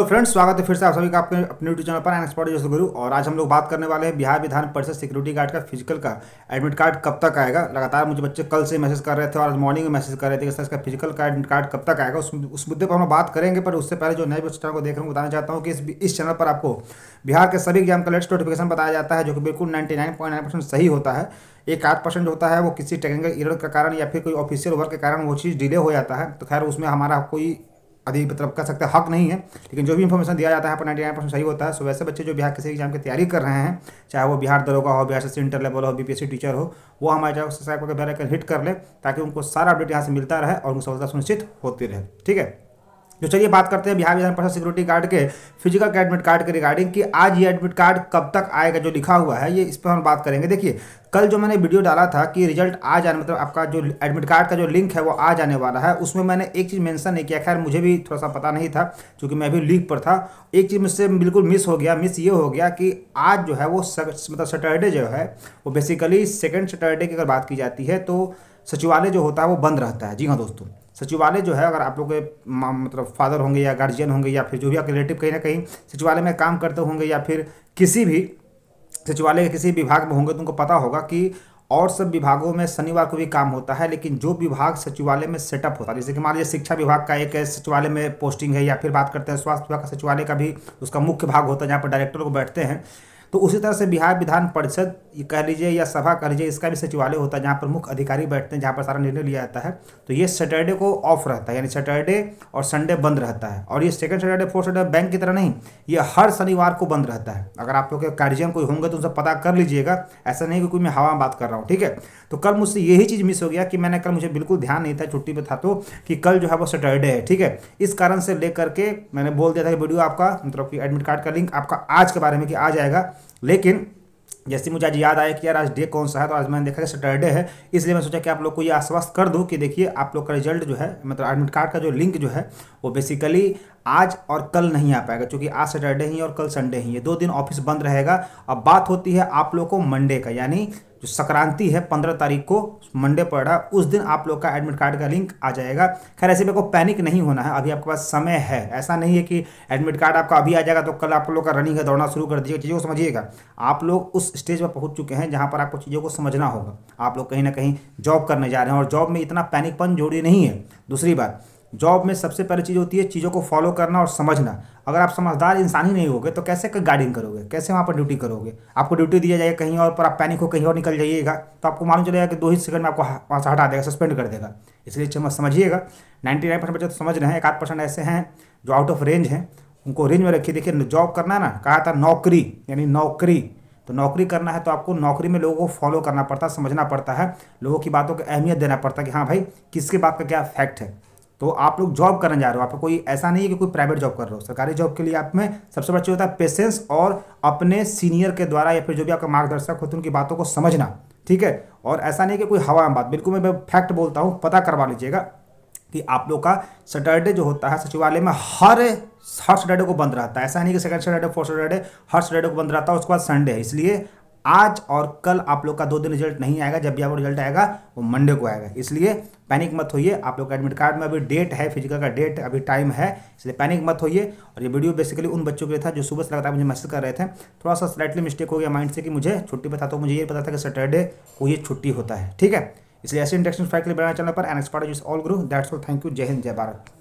तो फ्रेंड्स स्वागत है फिर से आप सभी का अपने अपने यूट्यूब चैनल पर एन एक्सपर्ट जैसे गुरु और आज हम लोग बात करने वाले हैं बिहार विधान परिषद सिक्योरिटी गार्ड का फिजिकल का एडमिट कार्ड कब तक आएगा लगातार मुझे बच्चे कल से मैसेज कर रहे थे और आज मॉर्निंग में मैसेज कर रहे थे कि सर इसका फिजिकल का एडमिट कार्ड कब तक आएगा उस उस मुद्दे पर हम बात करेंगे पर उससे पहले जो नए चैनल को देख रहे हैं बताना चाहता हूँ कि इस, इस चैनल पर आपको बिहार के सभी एग्जाम का लेटेस्ट नोटिफिकेशन बताया जाता है जो कि बिल्कुल नाइन्टी सही होता है एक आठ परसेंट होता है वो किसी टेक्निकल इरर का कारण या फिर कोई ऑफिशियल वर्क के कारण वो चीज़ डिले हो जाता है तो खैर उसमें हमारा कोई अभी मतलब कह सकते हैं हक नहीं है लेकिन जो भी इन्फॉर्मेशन दिया जाता है पर नाइन्टी नाइन परसेंट सही होता है सो वैसे बच्चे जो बिहार किसी एग्जाम की तैयारी कर रहे हैं चाहे वो बिहार दरोगा हो बिहार से इंटर लेवल हो बीपीएससी टीचर हो वो हमारे चैनल सब्सक्राइब करके बेल हिट कर ले ताकि उनको सारा अपडेट यहाँ से मिलता रहे और उनको सफलता सुनिश्चित होती रहे ठीक है जो तो चलिए बात करते हैं बिहार विधान परिषद सिक्योरिटी गार्ड के फिजिकल एडमिट कार्ड के रिगार्डिंग कि आज ये एडमिट कार्ड कब तक आएगा जो लिखा हुआ है ये इस पर हम बात करेंगे देखिए कल जो मैंने वीडियो डाला था कि रिजल्ट आ जाने मतलब आपका जो एडमिट कार्ड का जो लिंक है वो आ जाने वाला है उसमें मैंने एक चीज़ मेंशन नहीं किया खैर मुझे भी थोड़ा सा पता नहीं था क्योंकि मैं भी लीक पर था एक चीज़ मुझसे बिल्कुल मिस हो गया मिस ये हो गया कि आज जो है वो मतलब सैटरडे जो है वो बेसिकली सेकेंड सैटरडे की अगर बात की जाती है तो सचिवालय जो होता है वो बंद रहता है जी हाँ दोस्तों सचिवालय जो है अगर आप लोग के मतलब फादर होंगे या गार्जियन होंगे या फिर जो भी आपके रिलेटिव कहीं ना कहीं सचिवालय में काम करते होंगे या फिर किसी भी सचिवालय के किसी विभाग में होंगे तो उनको पता होगा कि और सब विभागों में शनिवार को भी काम होता है लेकिन जो विभाग सचिवालय में सेटअप होता है जैसे कि मान लीजिए शिक्षा विभाग का एक सचिवालय में पोस्टिंग है या फिर बात करते हैं स्वास्थ्य विभाग का सचिवालय का भी उसका मुख्य भाग होता है जहाँ पर डायरेक्टर लोग बैठते हैं तो उसी तरह से बिहार विधान परिषद कह लीजिए या सभा कह लीजिए इसका भी सचिवालय होता है जहाँ पर मुख्य अधिकारी बैठते हैं जहाँ पर सारा निर्णय लिया जाता है तो ये सैटरडे को ऑफ रहता है यानी सैटरडे और संडे बंद रहता है और ये second Saturday fourth Saturday bank की तरह नहीं ये हर शनिवार को बंद रहता है अगर आप लोग के कार्यजन कोई होंगे तो उनसे पता कर लीजिएगा ऐसा नहीं कि मैं हवा में बात कर रहा हूँ ठीक है तो कल मुझसे यही चीज़ मिस हो गया कि मैंने कल मुझे बिल्कुल ध्यान नहीं था छुट्टी पर था तो कि कल जो है वो सैटरडे है ठीक है इस कारण से लेकर के मैंने बोल दिया था कि वीडियो आपका मतलब कि एडमिट कार्ड का लिंक आपका आज के बारे में कि आ जाएगा लेकिन जैसे मुझे आज याद आया कि यार आज डे कौन सा है तो आज मैंने देखा कि सैटरडे है इसलिए मैं सोचा कि आप लोग को ये आश्वस्त कर दूं कि देखिए आप लोग का रिजल्ट जो है मतलब एडमिट कार्ड का जो लिंक जो है वो बेसिकली आज और कल नहीं आ पाएगा क्योंकि आज सैटरडे ही और कल संडे ही ये दो दिन ऑफिस बंद रहेगा अब बात होती है आप लोग को मंडे का यानी जो संक्रांति है पंद्रह तारीख को मंडे पड़ रहा है उस दिन आप लोग का एडमिट कार्ड का लिंक आ जाएगा खैर ऐसे में को पैनिक नहीं होना है अभी आपके पास समय है ऐसा नहीं है कि एडमिट कार्ड आपका अभी आ जाएगा तो कल आप लोग का रनिंग है दौड़ना शुरू कर दीजिए चीज़ों को समझिएगा आप लोग उस स्टेज पर पहुँच चुके हैं जहाँ पर आपको चीज़ों को समझना होगा आप लोग कहीं ना कहीं जॉब करने जा रहे हैं और जॉब में इतना पैनिकपन जोड़ी नहीं है दूसरी बात जॉब में सबसे पहली चीज़ होती है चीज़ों को फॉलो करना और समझना अगर आप समझदार इंसान ही नहीं होगे तो कैसे गाइडिंग करोगे कैसे वहाँ पर ड्यूटी करोगे आपको ड्यूटी दिया जाएगा कहीं और पर आप पैनिक हो कहीं और निकल जाइएगा तो आपको मालूम चलेगा कि दो ही सेकंड में आपको वहाँ से हटा देगा सस्पेंड कर देगा इसलिए समझिएगा नाइन्टी नाइन परसेंट समझ रहे हैं एक आध परसेंट ऐसे हैं जो आउट ऑफ रेंज हैं उनको रेंज में रखिए देखिए जॉब करना है ना कहा था नौकरी यानी नौकरी तो नौकरी करना है तो आपको नौकरी में लोगों को फॉलो करना पड़ता है समझना पड़ता है लोगों की बातों को अहमियत देना पड़ता है कि हाँ भाई किसके बात का क्या फैक्ट है तो आप लोग जॉब करने जा रहे हो आपको कोई ऐसा नहीं है कि कोई प्राइवेट जॉब कर रहे हो सरकारी जॉब के लिए आप में सबसे बड़ा होता है पेशेंस और अपने सीनियर के द्वारा या फिर जो भी आपका मार्गदर्शक होते हैं उनकी बातों को समझना ठीक है और ऐसा नहीं कि कोई हवा में बात बिल्कुल मैं फैक्ट बोलता हूँ पता करवा लीजिएगा कि आप लोग का सैटरडे जो होता है सचिवालय में हर हर सैटरडे को बंद रहता है ऐसा नहीं कि सेकंड सैटरडे फोर्थ सैटरडे हर सैटरडे को बंद रहता है उसके बाद संडे है इसलिए आज और कल आप लोग का दो दिन रिजल्ट नहीं आएगा जब भी आपको रिजल्ट आएगा वो मंडे को आएगा इसलिए पैनिक मत होइए आप लोग का एडमिट कार्ड में अभी डेट है फिजिकल का डेट अभी टाइम है इसलिए पैनिक मत होइए और ये वीडियो बेसिकली उन बच्चों के लिए था जो सुबह से लगातार मुझे मैसेज कर रहे थे थोड़ा सा स्लाइटली मिस्टेक हो गया माइंड से कि मुझे छुट्टी पता तो मुझे ये पता था कि सैटरडे को ये छुट्टी होता है ठीक है इसलिए ऐसे इंडक्शन फैक्ट्री बनाया चैनल पर an expert all guru that's all thank you जय हिंद जय भारत